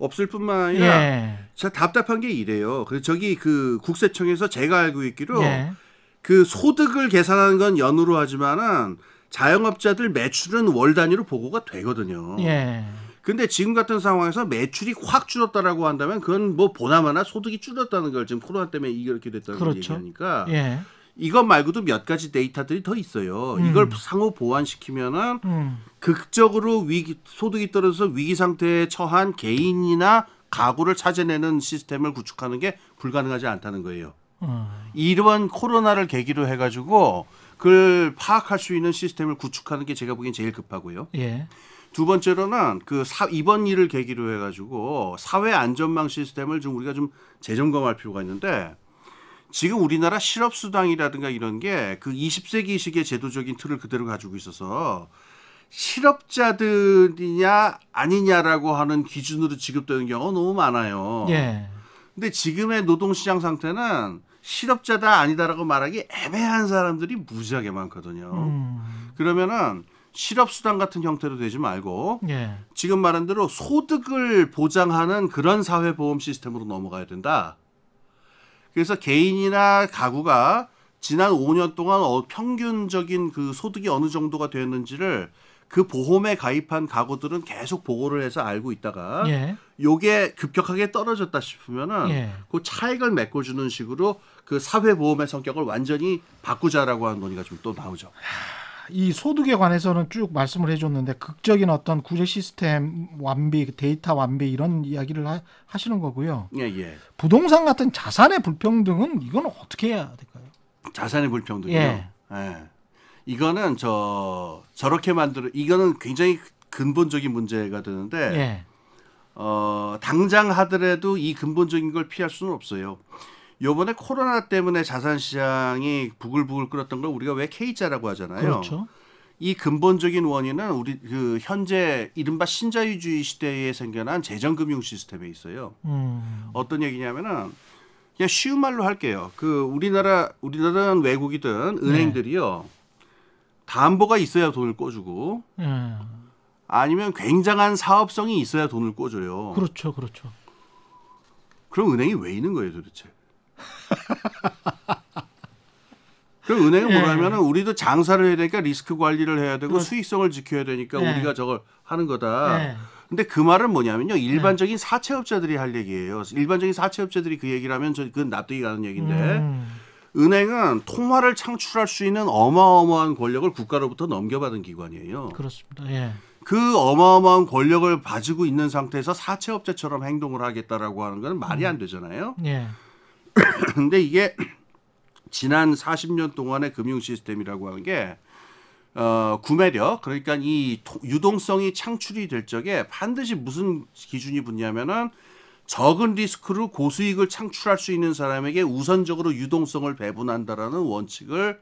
없을 뿐만 아니라 예. 제가 답답한 게 이래요. 그 저기 그 국세청에서 제가 알고 있기로 예. 그 소득을 계산하는 건 연으로 하지만은 자영업자들 매출은 월 단위로 보고가 되거든요. 예. 근데 지금 같은 상황에서 매출이 확 줄었다라고 한다면 그건 뭐 보나마나 소득이 줄었다는 걸 지금 코로나 때문에 이렇게 됐다는 그렇죠. 얘기하니까 예. 이것 말고도 몇 가지 데이터들이 더 있어요. 음. 이걸 상호 보완시키면은 음. 극적으로 위기 소득이 떨어져서 위기 상태에 처한 개인이나 가구를 찾아내는 시스템을 구축하는 게 불가능하지 않다는 거예요. 음. 이러한 코로나를 계기로 해가지고 그걸 파악할 수 있는 시스템을 구축하는 게 제가 보기엔 제일 급하고요. 예. 두 번째로는 그 사, 이번 일을 계기로 해가지고 사회 안전망 시스템을 좀 우리가 좀 재점검할 필요가 있는데 지금 우리나라 실업수당이라든가 이런 게 그2 0세기시기의 제도적인 틀을 그대로 가지고 있어서 실업자들이냐 아니냐라고 하는 기준으로 지급되는 경우가 너무 많아요. 예. 근데 지금의 노동시장 상태는 실업자다 아니다라고 말하기 애매한 사람들이 무지하게 많거든요. 음. 그러면은 실업수당 같은 형태로 되지 말고 예. 지금 말한 대로 소득을 보장하는 그런 사회보험 시스템으로 넘어가야 된다. 그래서 개인이나 가구가 지난 5년 동안 어, 평균적인 그 소득이 어느 정도가 되었는지를 그 보험에 가입한 가구들은 계속 보고를 해서 알고 있다가 예. 요게 급격하게 떨어졌다 싶으면은 예. 그 차익을 메꿔주는 식으로 그 사회보험의 성격을 완전히 바꾸자라고 하는 논의가 좀또 나오죠. 이 소득에 관해서는 쭉 말씀을 해줬는데 극적인 어떤 구제 시스템 완비, 데이터 완비 이런 이야기를 하, 시는 거고요. 예, 예. 부동산 같은 자산의 불평등은 이건 어떻게 해야 될까요? 자산의 불평등이요. 예. 예. 이거는 저 저렇게 만들어 이거는 굉장히 근본적인 문제가 되는데 예. 어, 당장 하더라도 이 근본적인 걸 피할 수는 없어요. 요번에 코로나 때문에 자산 시장이 부글부글 끓었던 걸 우리가 왜 K자라고 하잖아요. 그렇죠. 이 근본적인 원인은 우리 그 현재 이른바 신자유주의 시대에 생겨난 재정 금융 시스템에 있어요. 음. 어떤 얘기냐면은 그냥 쉬운 말로 할게요. 그 우리나라 우리나라는 외국이든 네. 은행들이요. 네. 담보가 있어야 돈을 꿔주고 음. 아니면 굉장한 사업성이 있어야 돈을 꿔줘요. 그렇죠, 그렇죠. 그럼 은행이 왜 있는 거예요, 도대체? 그 은행은 네. 뭐냐면은 예. 우리도 장사를 해야 되니까 리스크 관리를 해야 되고 뭐. 수익성을 지켜야 되니까 네. 우리가 저걸 하는 거다. 네. 근데 그 말은 뭐냐면요. 일반적인 사채업자들이 할 얘기예요. 일반적인 사채업자들이 그 얘기를 하면 저그 납득이 가는 얘기인데 음. 은행은 통화를 창출할 수 있는 어마어마한 권력을 국가로부터 넘겨받은 기관이에요. 그렇습니다. 예. 그 어마어마한 권력을 가지고 있는 상태에서 사채업자처럼 행동을 하겠다라고 하는 건 말이 음. 안 되잖아요. 예. 근데 이게 지난 40년 동안의 금융 시스템이라고 하는 게 어, 구매력 그러니까 이 유동성이 창출이 될 적에 반드시 무슨 기준이 붙냐면은 적은 리스크로 고수익을 창출할 수 있는 사람에게 우선적으로 유동성을 배분한다라는 원칙을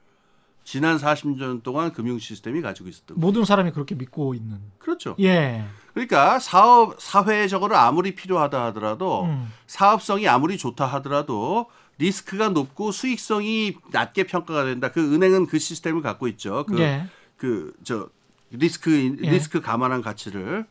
지난 40년 동안 금융 시스템이 가지고 있었던 모든 거예요. 사람이 그렇게 믿고 있는. 그렇죠. 예. 그러니까 사업 사회적으로 아무리 필요하다 하더라도 음. 사업성이 아무리 좋다 하더라도 리스크가 높고 수익성이 낮게 평가가 된다. 그 은행은 그 시스템을 갖고 있죠. 그 네. 그저 리스크 예. 리스크 감안한 가치를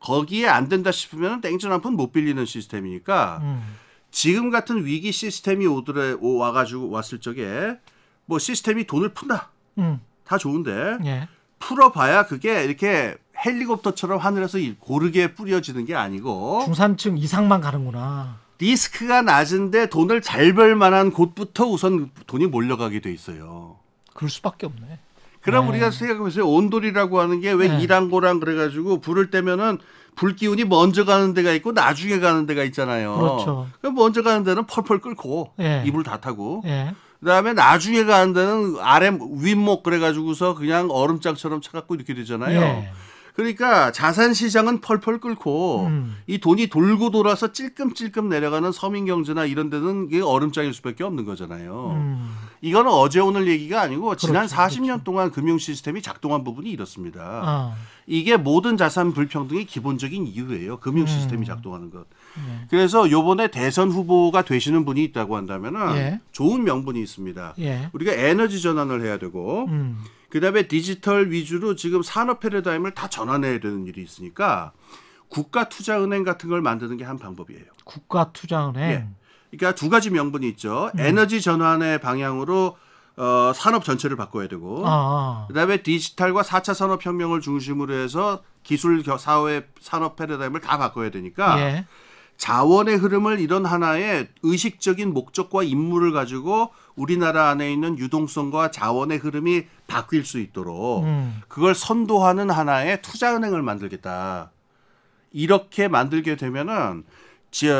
거기에 안 된다 싶으면 땡전 한 푼 못 빌리는 시스템이니까 음. 지금 같은 위기 시스템이 오더래 오, 와가지고 왔을 적에 뭐 시스템이 돈을 푼다. 음. 다 좋은데 예. 풀어봐야 그게 이렇게 헬리콥터처럼 하늘에서 고르게 뿌려지는 게 아니고 중산층 이상만 가는구나. 리스크가 낮은데 돈을 잘 벌 만한 곳부터 우선 돈이 몰려가게 돼 있어요. 그럴 수밖에 없네. 그럼 네. 우리가 생각해보세요. 온돌이라고 하는 게왜 네. 이랑고랑 그래가지고 불을 떼면은 불 기운이 먼저 가는 데가 있고 나중에 가는 데가 있잖아요. 그렇죠. 그럼 먼저 가는 데는 펄펄 끓고 예. 이불 다 타고. 예. 그다음에 나중에 가는 데는 아래 윗목 그래가지고서 그냥 얼음장처럼 차갑고 이렇게 되잖아요. 예. 그러니까 자산 시장은 펄펄 끓고 음. 이 돈이 돌고 돌아서 찔끔찔끔 내려가는 서민 경제나 이런 데는 이게 얼음장일 수밖에 없는 거잖아요. 음. 이거는 어제 오늘 얘기가 아니고 그렇죠, 지난 그렇죠, 40년 그렇죠. 동안 금융 시스템이 작동한 부분이 이렇습니다. 아. 이게 모든 자산 불평등의 기본적인 이유예요. 금융 시스템이 음. 작동하는 것. 예. 그래서 요번에 대선 후보가 되시는 분이 있다고 한다면은 예. 좋은 명분이 있습니다. 예. 우리가 에너지 전환을 해야 되고 음. 그 다음에 디지털 위주로 지금 산업 패러다임을 다 전환해야 되는 일이 있으니까 국가 투자은행 같은 걸 만드는 게 한 방법이에요. 국가 투자은행. 예. 그러니까 두 가지 명분이 있죠. 음. 에너지 전환의 방향으로 어, 산업 전체를 바꿔야 되고, 아. 아. 그다음에 디지털과 4차 산업 혁명을 중심으로 해서 기술 사회 산업 패러다임을 다 바꿔야 되니까 예. 자원의 흐름을 이런 하나의 의식적인 목적과 임무를 가지고 우리나라 안에 있는 유동성과 자원의 흐름이 바뀔 수 있도록 음. 그걸 선도하는 하나의 투자은행을 만들겠다. 이렇게 만들게 되면은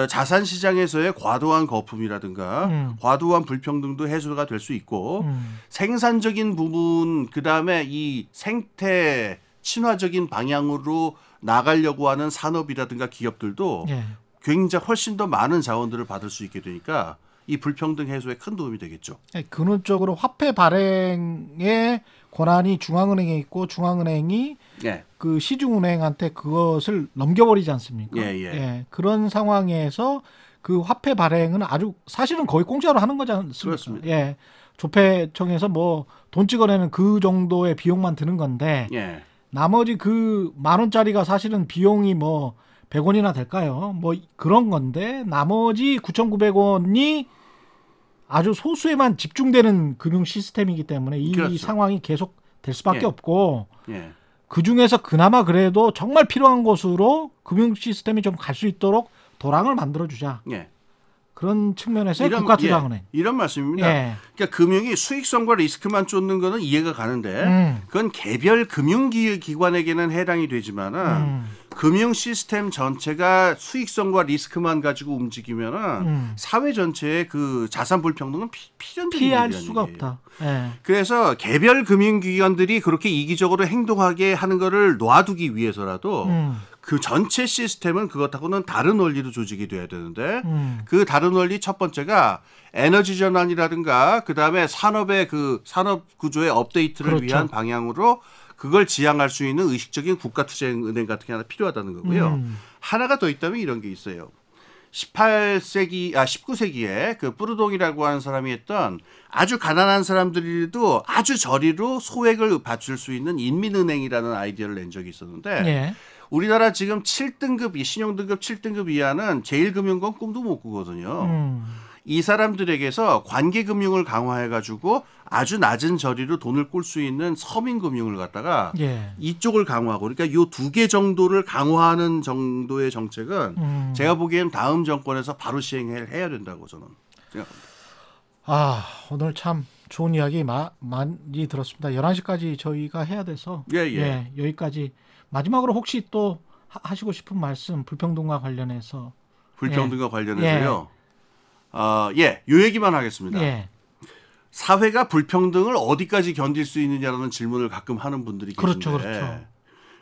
자산 시장에서의 과도한 거품이라든가 음. 과도한 불평등도 해소가 될 수 있고 음. 생산적인 부분 그다음에 이 생태 친화적인 방향으로 나가려고 하는 산업이라든가 기업들도 예. 굉장히 훨씬 더 많은 자원들을 받을 수 있게 되니까 이 불평등 해소에 큰 도움이 되겠죠. 네, 근원적으로 화폐 발행의 권한이 중앙은행에 있고 중앙은행이 예. 그 시중은행한테 그것을 넘겨버리지 않습니까? 예, 예. 예, 그런 상황에서 그 화폐 발행은 아주 사실은 거의 공짜로 하는 거지 않습니까? 그렇습니다. 예. 조폐청에서 뭐 돈 찍어내는 그 정도의 비용만 드는 건데 예. 나머지 그 만 원짜리가 사실은 비용이 뭐 100원이나 될까요? 뭐 그런 건데 나머지 9,900원이 아주 소수에만 집중되는 금융 시스템이기 때문에 이 그렇죠. 상황이 계속 될 수밖에 예. 없고 예. 그 중에서 그나마 그래도 정말 필요한 곳으로 금융 시스템이 좀 갈 수 있도록 도랑을 만들어 주자. 예. 그런 측면에서 이런, 국가투자은행 예, 이런 말씀입니다. 예. 그러니까 금융이 수익성과 리스크만 쫓는 거는 이해가 가는데 음. 그건 개별 금융기관에게는 해당이 되지만은 음. 금융 시스템 전체가 수익성과 리스크만 가지고 움직이면은 음. 사회 전체의 그 자산 불평등은 필연적인 피할 수가 얘기예요. 없다. 예. 그래서 개별 금융기관들이 그렇게 이기적으로 행동하게 하는 거를 놔두기 위해서라도 음. 그 전체 시스템은 그것하고는 다른 원리로 조직이 돼야 되는데 음. 그 다른 원리 첫 번째가 에너지 전환이라든가 그다음에 산업의 그 산업 구조의 업데이트를 그렇죠. 위한 방향으로 그걸 지향할 수 있는 의식적인 국가 투쟁 은행 같은 게 하나 필요하다는 거고요. 음. 하나가 더 있다면 이런 게 있어요. 18세기 아 19세기에 그 뿌르동이라고 하는 사람이 했던 아주 가난한 사람들도 아주 저리로 소액을 받줄 수 있는 인민은행이라는 아이디어를 낸 적이 있었는데 예. 우리나라 지금 7등급 이 신용등급 7등급 이하는 제일금융권 꿈도 못 꾸거든요. 음. 이 사람들에게서 관계금융을 강화해가지고 아주 낮은 저리로 돈을 꿀 수 있는 서민금융을 갖다가 예. 이쪽을 강화하고 그러니까 요 두 개 정도를 강화하는 정도의 정책은 음. 제가 보기엔 다음 정권에서 바로 시행해야 된다고 저는 생각합니다. 아 오늘 참 좋은 이야기 마, 많이 들었습니다. 11시까지 저희가 해야 돼서 예, 예. 예 여기까지 마지막으로 혹시 또 하, 시고 싶은 말씀 불평등과 관련해서 불평등과 예. 관련해서요. 예. 아, 예, 요 얘기만 하겠습니다. 예. 사회가 불평등을 어디까지 견딜 수 있느냐라는 질문을 가끔 하는 분들이 그렇죠, 계신데 그렇죠, 그렇죠.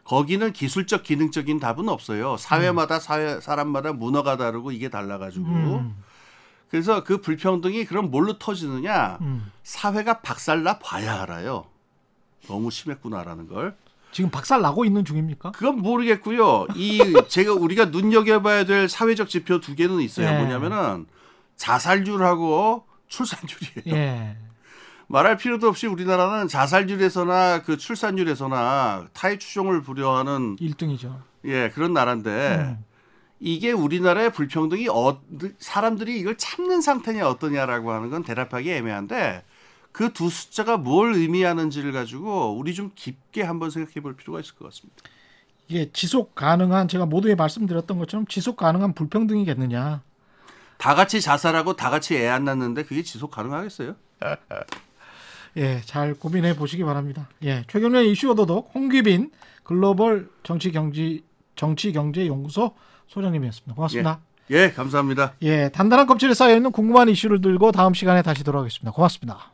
거기는 기술적 기능적인 답은 없어요. 사회마다 음. 사회 사람마다 문화가 다르고 이게 달라가지고 음. 그래서 그 불평등이 그럼 뭘로 터지느냐 음. 사회가 박살나 봐야 알아요. 너무 심했구나라는 걸. 지금 박살 나고 있는 중입니까? 그건 모르겠고요. 이 제가 우리가 눈여겨봐야 될 사회적 지표 두 개는 있어요. 예. 뭐냐면은 자살률하고 출산율이에요. 예. 말할 필요도 없이 우리나라는 자살률에서나 그 출산율에서나 타의 추종을 불려하는 1등이죠. 예, 그런 나라인데 음. 이게 우리나라의 불평등이 어, 사람들이 이걸 참는 상태냐 어떠냐라고 하는 건 대답하기 애매한데 그두 숫자가 뭘 의미하는지를 가지고 우리 좀 깊게 한번 생각해 볼 필요가 있을 것 같습니다. 이게 지속 가능한 제가 모두에 말씀드렸던 것처럼 지속 가능한 불평등이겠느냐. 다 같이 자살하고 다 같이 애안 낳는데 그게 지속 가능하겠어요? 예, 잘 고민해 보시기 바랍니다. 예, 최경련 이슈 오도독 홍기빈 글로벌 정치 경제 정치 경제 연구소 소장님이었습니다. 고맙습니다. 예, 예, 감사합니다. 예, 단단한 껍질에 쌓여 있는 궁금한 이슈를 들고 다음 시간에 다시 돌아오겠습니다. 고맙습니다.